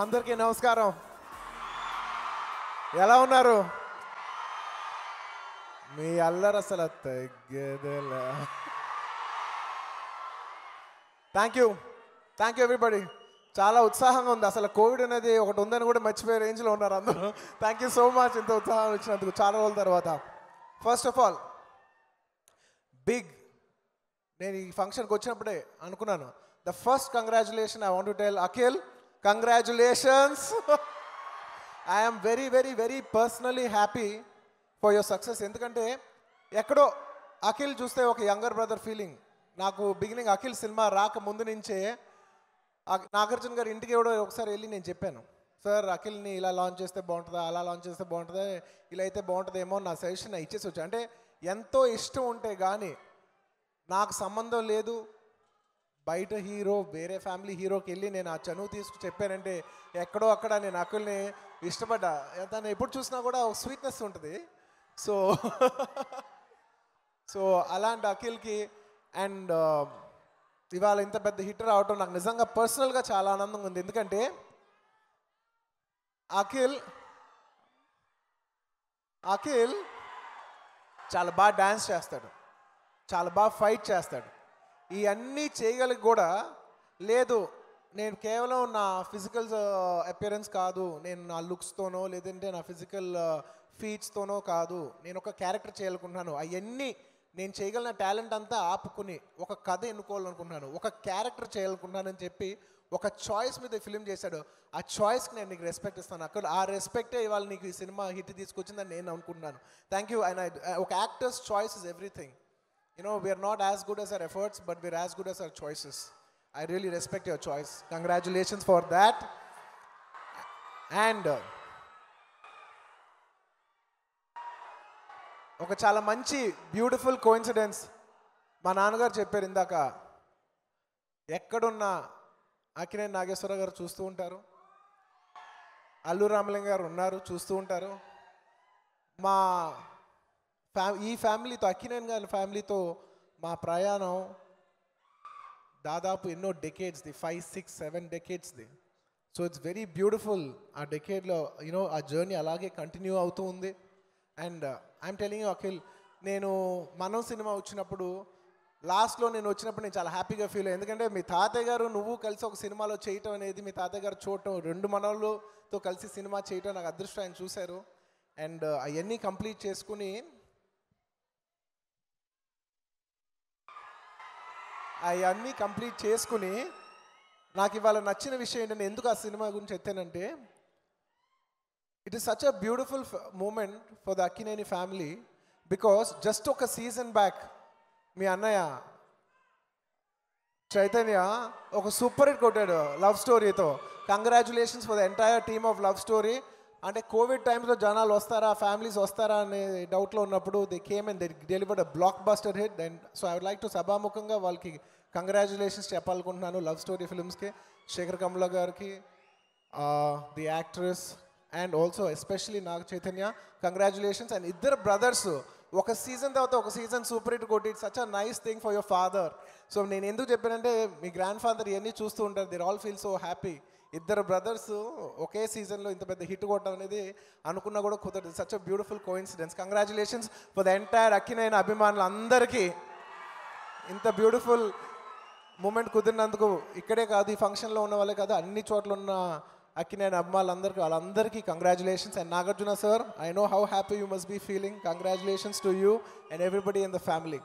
అందరికీ నమస్కారం ఎలా ఉన్నారు మీ అల్లరు అసలు తగ్గదలా thank you thank you everybody చాలా ఉత్సాహంగా ఉంది అసలు కోవిడ్ అనేది ఒకటి ఉందని కూడా మర్చిపోయే రేంజ్లో ఉన్నారు అందరూ థ్యాంక్ యూ సో మచ్ ఇంత ఉత్సాహం ఇచ్చినందుకు చాలా రోజుల తర్వాత ఫస్ట్ ఆఫ్ ఆల్ బిగ్ నేను ఈ ఫంక్షన్కి వచ్చినప్పుడే అనుకున్నాను the first congratulation I want to tell Akhil congratulations I'm very very very personally happy for your success ఎందుకంటే ఎక్కడో అఖిల్ చూస్తే ఒక యంగర్ బ్రదర్ ఫీలింగ్ నాకు బిగినింగ్ అఖిల్ సినిమా రాక ముందు నుంచే నాగార్జున గారి ఇంటికి ఎవడో ఒకసారి వెళ్ళి నేను చెప్పాను సార్ అఖిల్ని ఇలా లాంచ్ చేస్తే బాగుంటుందా అలా లాంచ్ చేస్తే బాగుంటుందా ఇలా అయితే బాగుంటుందేమో నా సజెషన్ ఇచ్చేసి వచ్చా అంటే ఎంతో ఇష్టం ఉంటే కానీ నాకు సంబంధం లేదు బయట హీరో వేరే ఫ్యామిలీ హీరోకి వెళ్ళి నేను ఆ చనువు తీసుకు చెప్పానంటే ఎక్కడో అక్కడ నేను అక్కడిని ఇష్టపడ్డా తను ఎప్పుడు చూసినా కూడా ఒక స్వీట్నెస్ ఉంటుంది సో సో అలాంటి అఖిల్కి అండ్ ఇవాళ ఇంత పెద్ద హిట్ రావటం నాకు నిజంగా పర్సనల్గా చాలా ఆనందంగా ఉంది ఎందుకంటే అఖిల్ అఖిల్ చాలా బాగా డ్యాన్స్ చేస్తాడు చాలా బాగా ఫైట్ చేస్తాడు ఈ అన్నీ చేయగలిగి కూడా లేదు నేను కేవలం నా ఫిజికల్ అపియరెన్స్ uh, కాదు నేను నా లుక్స్తోనో లేదంటే నా ఫిజికల్ ఫీట్స్తోనో uh, కాదు నేను ఒక క్యారెక్టర్ చేయాలనుకుంటున్నాను అవన్నీ నేను చేయగలిగిన టాలెంట్ అంతా ఆపుకుని ఒక కథ ఎన్నుకోవాలనుకుంటున్నాను ఒక క్యారెక్టర్ చేయాలనుకుంటున్నానని చెప్పి ఒక చాయిస్ మీద ఫిలిం చేశాడు ఆ చాయిస్కి నేను నీకు రెస్పెక్ట్ ఇస్తాను అక్కడ ఆ రెస్పెక్టే ఇవాళ నీకు ఈ సినిమా హిట్ తీసుకొచ్చిందని నేను అనుకుంటున్నాను థ్యాంక్ యూ అండ్ ఒక actors choice is everything you know we're not as good as our efforts but we're as good as our choices I really respect your choice congratulations for that and ఒక చాలా మంచి beautiful coincidence మా నాన్నగారు చెప్పారు ఇందాక ఎక్కడున్న అకినే నాగేశ్వర గారు చూస్తూ ఉంటారు అల్లు రామలింగ్ గారు ఉన్నారు చూస్తూ ఉంటారు మా ఫ్యా ఈ ఫ్యామిలీతో అక్కినేని గారి ఫ్యామిలీతో మా ప్రయాణం దాదాపు ఎన్నో డెకేడ్స్ది ఫైవ్ సిక్స్ సెవెన్ డెకేడ్స్ది సో ఇట్స్ వెరీ బ్యూటిఫుల్ ఆ డెకేడ్లో యూనో ఆ జర్నీ అలాగే కంటిన్యూ అవుతూ ఉంది and I'm telling you Akhil నేను మనం సినిమా వచ్చినప్పుడు లాస్ట్లో నేను వచ్చినప్పుడు నేను చాలా హ్యాపీగా ఫీల్ అయ్యాను ఎందుకంటే మీ తాతయ్య గారు నువ్వు కలిసి ఒక సినిమాలో చేయటం అనేది మీ తాతయ్య గారు చూడటం రెండు మనోళ్ళతో కలిసి సినిమా చేయటం నాకు అదృష్టం ఆయన చూశారు అండ్ uh, అవన్నీ కంప్లీట్ చేసుకుని అవన్నీ కంప్లీట్ చేసుకుని నాకు ఇవాళ నచ్చిన విషయం ఏంటంటే ఎందుకు ఆ సినిమా గురించి చెప్తానంటే it is such a beautiful moment for the Akkineni family because just ఒక సీజన్ బ్యాక్ మీ అన్నయ్య చైతన్య ఒక సూపర్ హిట్ కొట్టాడు లవ్ స్టోరీతో congratulations for the entire team of love story అంటే కోవిడ్ టైంలో జనాలు వస్తారా ఫ్యామిలీస్ వస్తారా అనే డౌట్లో ఉన్నప్పుడు they came and they delivered a blockbuster hit and so I like to సభాముఖంగా వాళ్ళకి కంగ్రాచులేషన్స్ చెప్పాలనుకుంటున్నాను లవ్ స్టోరీ ఫిల్మ్స్కి శేఖర్ కమల గారికి the actress and also especially Naga Chaitanya congratulations and ఇద్దరు బ్రదర్స్ ఒక సీజన్ తర్వాత ఒక సీజన్ సూపర్ హిట్ కొట్టి such a nice thing for your father so నేను ఎందుకు చెప్పానంటే మీ గ్రాండ్ ఫాదర్ ఇవన్నీ చూస్తూ ఉంటారు they're all feel so happy ఇద్దరు బ్రదర్స్ ఒకే సీజన్లో ఇంత పెద్ద హిట్ కొట్టడం అనేది అనుకున్నా కూడా కుదరదు such a beautiful coincidence congratulations for the entire Akkineni అభిమానులు అందరికీ ఇంత బ్యూటిఫుల్ మూమెంట్ కుదిరినందుకు ఇక్కడే కాదు ఈ ఫంక్షన్లో ఉన్న వాళ్ళే కాదు అన్ని చోట్ల ఉన్న అభిమానులు అందరికీ వాళ్ళందరికీ congratulations and Nagarjuna sir I know how happy you must be feeling congratulations to you and everybody in the family